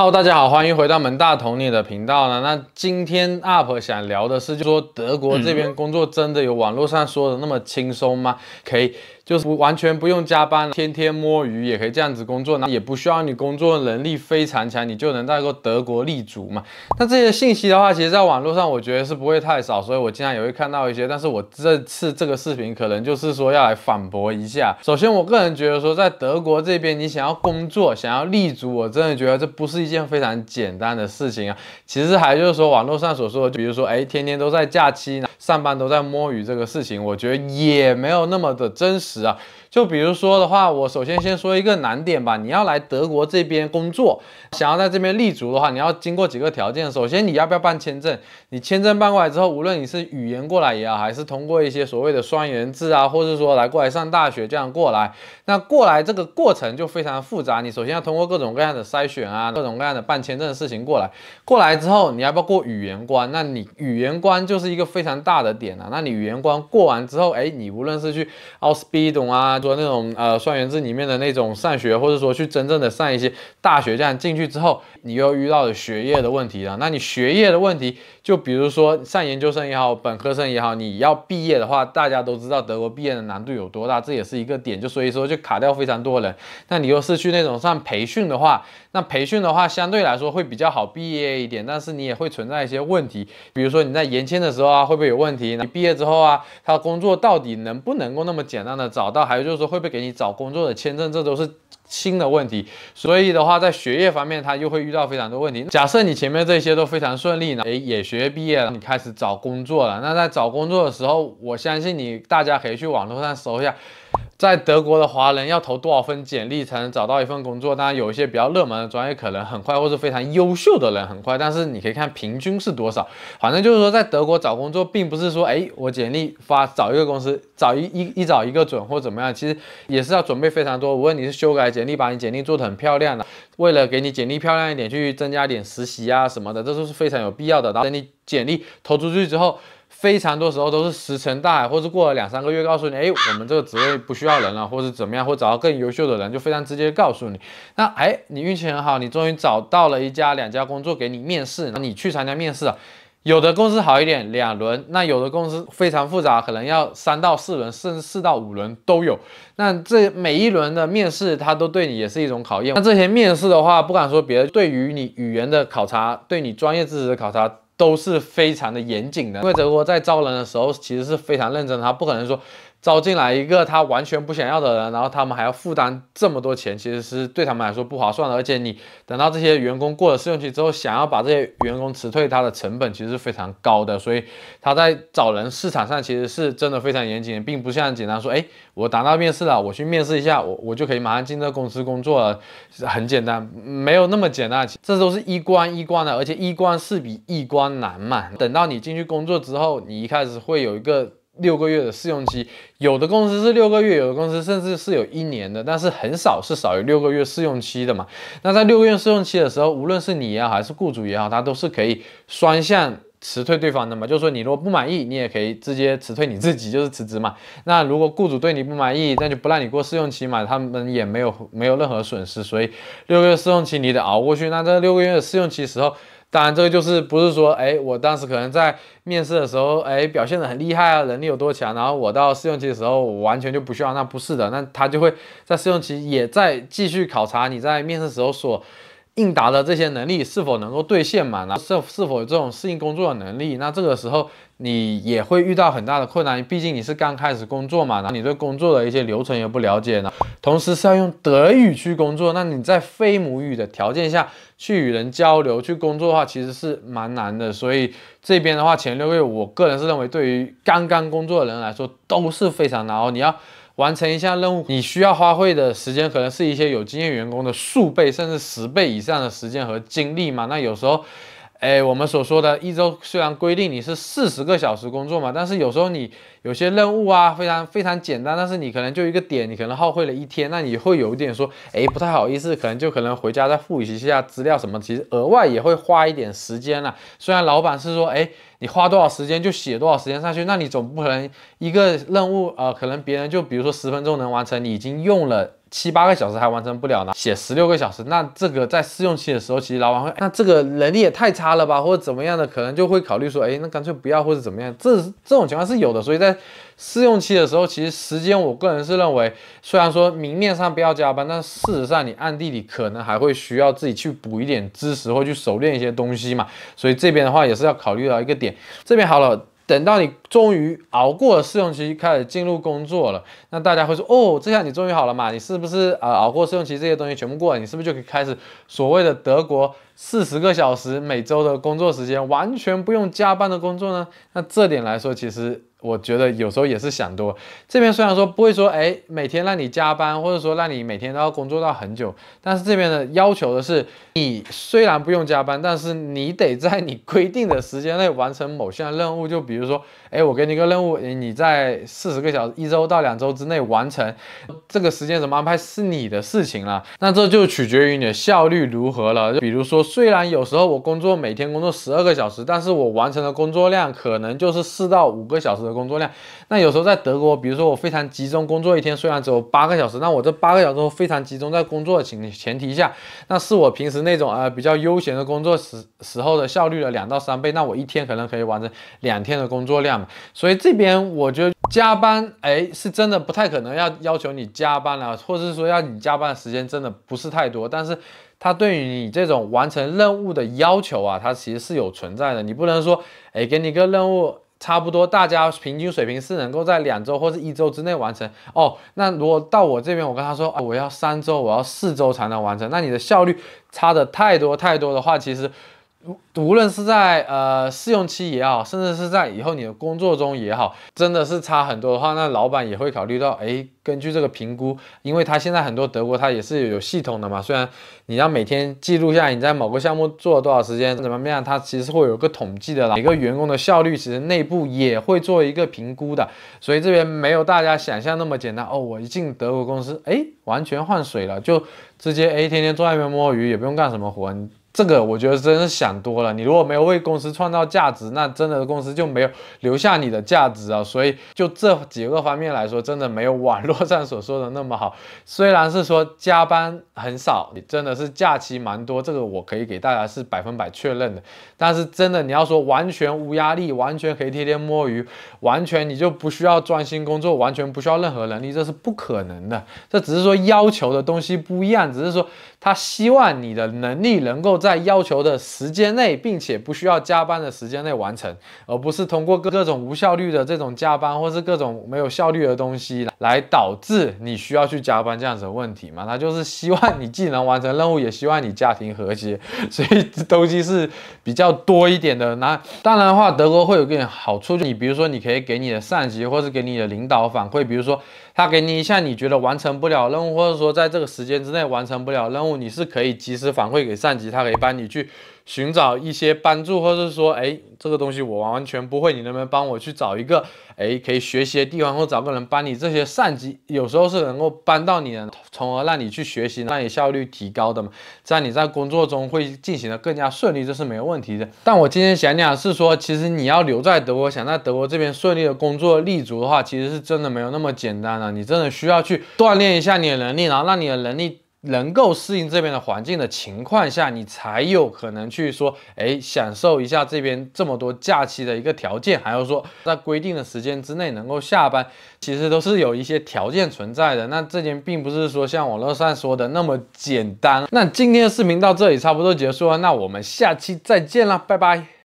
哈喽，大家好，欢迎回到门大同你的频道呢。那今天 UP 想聊的是，就说德国这边工作真的有网络上说的那么轻松吗？可以。就是不完全不用加班天天摸鱼也可以这样子工作，那也不需要你工作能力非常强，你就能在个德国立足嘛？那这些信息的话，其实，在网络上我觉得是不会太少，所以我经常也会看到一些。但是我这次这个视频可能就是说要来反驳一下。首先，我个人觉得说，在德国这边，你想要工作，想要立足，我真的觉得这不是一件非常简单的事情啊。其实，还就是说，网络上所说的，比如说，哎，天天都在假期上班都在摸鱼这个事情，我觉得也没有那么的真实。啊，就比如说的话，我首先先说一个难点吧。你要来德国这边工作，想要在这边立足的话，你要经过几个条件。首先，你要不要办签证？你签证办过来之后，无论你是语言过来也好，还是通过一些所谓的双元制啊，或是说来过来上大学这样过来，那过来这个过程就非常复杂。你首先要通过各种各样的筛选啊，各种各样的办签证的事情过来。过来之后，你要不要过语言关？那你语言关就是一个非常大的点啊。那你语言关过完之后，哎，你无论是去奥 u s b d 啊。说那种呃双元制里面的那种上学，或者说去真正的上一些大学，这样进去之后，你又遇到了学业的问题了。那你学业的问题，就比如说上研究生也好，本科生也好，你要毕业的话，大家都知道德国毕业的难度有多大，这也是一个点。就所以说就卡掉非常多人。那你又是去那种上培训的话，那培训的话相对来说会比较好毕业一点，但是你也会存在一些问题，比如说你在延签的时候啊，会不会有问题？你毕业之后啊，他的工作到底能不能够那么简单的找到？还有。就是说，会不会给你找工作的签证？这都是新的问题。所以的话，在学业方面，他又会遇到非常多问题。假设你前面这些都非常顺利呢？诶，也学业毕业了，你开始找工作了。那在找工作的时候，我相信你，大家可以去网络上搜一下。在德国的华人要投多少份简历才能找到一份工作？当然有一些比较热门的专业，可能很快，或者非常优秀的人很快。但是你可以看平均是多少。反正就是说，在德国找工作，并不是说，哎，我简历发找一个公司，找一一一找一个准或怎么样，其实也是要准备非常多。无论你是修改简历，把你简历做得很漂亮的，为了给你简历漂亮一点，去增加点实习啊什么的，这都是非常有必要的。然后等你简历投出去之后。非常多时候都是石沉大海，或是过了两三个月，告诉你，哎，我们这个职位不需要人了，或者怎么样，或找到更优秀的人，就非常直接告诉你。那哎，你运气很好，你终于找到了一家、两家工作给你面试，你去参加面试了。有的公司好一点，两轮；那有的公司非常复杂，可能要三到四轮，甚至四到五轮都有。那这每一轮的面试，它都对你也是一种考验。那这些面试的话，不敢说别的，对于你语言的考察，对你专业知识的考察。都是非常的严谨的，因为德国在招人的时候其实是非常认真，他不可能说。招进来一个他完全不想要的人，然后他们还要负担这么多钱，其实是对他们来说不划算的。而且你等到这些员工过了试用期之后，想要把这些员工辞退，他的成本其实是非常高的。所以他在找人市场上其实是真的非常严谨，并不像简单说，哎，我达到面试了，我去面试一下，我我就可以马上进这公司工作了，很简单，没有那么简单。这都是一关一关的，而且一关是比一关难嘛。等到你进去工作之后，你一开始会有一个。六个月的试用期，有的公司是六个月，有的公司甚至是有一年的，但是很少是少于六个月试用期的嘛。那在六个月试用期的时候，无论是你也好，还是雇主也好，他都是可以双向辞退对方的嘛。就是说，你如果不满意，你也可以直接辞退你自己，就是辞职嘛。那如果雇主对你不满意，那就不让你过试用期嘛，他们也没有没有任何损失。所以，六个月试用期你得熬过去。那这六个月的试用期时候。当然，这个就是不是说，哎，我当时可能在面试的时候，哎，表现得很厉害啊，能力有多强，然后我到试用期的时候，我完全就不需要。那不是的，那他就会在试用期也在继续考察你在面试时候所。应答的这些能力是否能够兑现嘛？然后是是否有这种适应工作的能力？那这个时候你也会遇到很大的困难，毕竟你是刚开始工作嘛。然后你对工作的一些流程也不了解呢。同时是要用德语去工作，那你在非母语的条件下去与人交流、去工作的话，其实是蛮难的。所以这边的话，前六个月，我个人是认为，对于刚刚工作的人来说都是非常难哦。你要。完成一项任务，你需要花费的时间可能是一些有经验员工的数倍，甚至十倍以上的时间和精力嘛？那有时候。哎，我们所说的一周虽然规定你是四十个小时工作嘛，但是有时候你有些任务啊，非常非常简单，但是你可能就一个点，你可能耗费了一天，那你会有一点说，哎，不太好意思，可能就可能回家再复习一下资料什么，其实额外也会花一点时间了。虽然老板是说，哎，你花多少时间就写多少时间上去，那你总不可能一个任务，呃，可能别人就比如说十分钟能完成，你已经用了。七八个小时还完成不了呢，写十六个小时，那这个在试用期的时候，其实老板会，那这个能力也太差了吧，或者怎么样的，可能就会考虑说，哎，那干脆不要，或者怎么样，这这种情况是有的。所以在试用期的时候，其实时间，我个人是认为，虽然说明面上不要加班，但事实上你暗地里可能还会需要自己去补一点知识，或去熟练一些东西嘛。所以这边的话也是要考虑到一个点，这边好了。等到你终于熬过了试用期，开始进入工作了，那大家会说：哦，这下你终于好了嘛？你是不是啊？熬过试用期，这些东西全部过了，你是不是就可以开始所谓的德国？四十个小时每周的工作时间，完全不用加班的工作呢？那这点来说，其实我觉得有时候也是想多。这边虽然说不会说，哎，每天让你加班，或者说让你每天都要工作到很久，但是这边的要求的是，你虽然不用加班，但是你得在你规定的时间内完成某项任务。就比如说，哎，我给你一个任务，你在四十个小时一周到两周之内完成，这个时间怎么安排是你的事情了。那这就取决于你的效率如何了。比如说。虽然有时候我工作每天工作十二个小时，但是我完成的工作量可能就是四到五个小时的工作量。那有时候在德国，比如说我非常集中工作一天，虽然只有八个小时，那我这八个小时非常集中在工作的情前提下，那是我平时那种呃比较悠闲的工作时时候的效率的两到三倍。那我一天可能可以完成两天的工作量嘛。所以这边我觉得加班，哎，是真的不太可能要要求你加班了，或者是说要你加班的时间真的不是太多，但是。他对于你这种完成任务的要求啊，他其实是有存在的。你不能说，哎，给你一个任务，差不多大家平均水平是能够在两周或是一周之内完成哦。那如果到我这边，我跟他说，我要三周，我要四周才能完成，那你的效率差的太多太多的话，其实。无论是在呃试用期也好，甚至是在以后你的工作中也好，真的是差很多的话，那老板也会考虑到，哎，根据这个评估，因为他现在很多德国他也是有系统的嘛，虽然你要每天记录下你在某个项目做了多少时间怎么怎么样，他其实会有个统计的啦，每个员工的效率其实内部也会做一个评估的，所以这边没有大家想象那么简单哦，我一进德国公司，哎，完全换水了，就直接哎，天天坐那边摸鱼，也不用干什么活。这个我觉得真是想多了。你如果没有为公司创造价值，那真的公司就没有留下你的价值啊。所以就这几个方面来说，真的没有网络上所说的那么好。虽然是说加班很少，真的是假期蛮多，这个我可以给大家是百分百确认的。但是真的你要说完全无压力，完全可以天天摸鱼，完全你就不需要专心工作，完全不需要任何能力，这是不可能的。这只是说要求的东西不一样，只是说他希望你的能力能够。在要求的时间内，并且不需要加班的时间内完成，而不是通过各各种无效率的这种加班，或是各种没有效率的东西来导致你需要去加班这样子的问题嘛？他就是希望你既能完成任务，也希望你家庭和谐，所以东西是比较多一点的。那当然的话，德国会有点好处，就你比如说，你可以给你的上级，或是给你的领导反馈，比如说。他给你一下，你觉得完成不了任务，或者说在这个时间之内完成不了任务，你是可以及时反馈给上级，他可以帮你去。寻找一些帮助，或者说，哎，这个东西我完全不会，你能不能帮我去找一个，哎，可以学习的地方，或找个人帮你这些上级有时候是能够帮到你的，从而让你去学习，让你效率提高的嘛。这样你在工作中会进行的更加顺利，这是没有问题的。但我今天想讲是说，其实你要留在德国，想在德国这边顺利的工作立足的话，其实是真的没有那么简单的，你真的需要去锻炼一下你的能力，然后让你的能力。能够适应这边的环境的情况下，你才有可能去说，哎，享受一下这边这么多假期的一个条件，还有说在规定的时间之内能够下班，其实都是有一些条件存在的。那这边并不是说像网络上说的那么简单。那今天的视频到这里差不多结束了，那我们下期再见了，拜拜。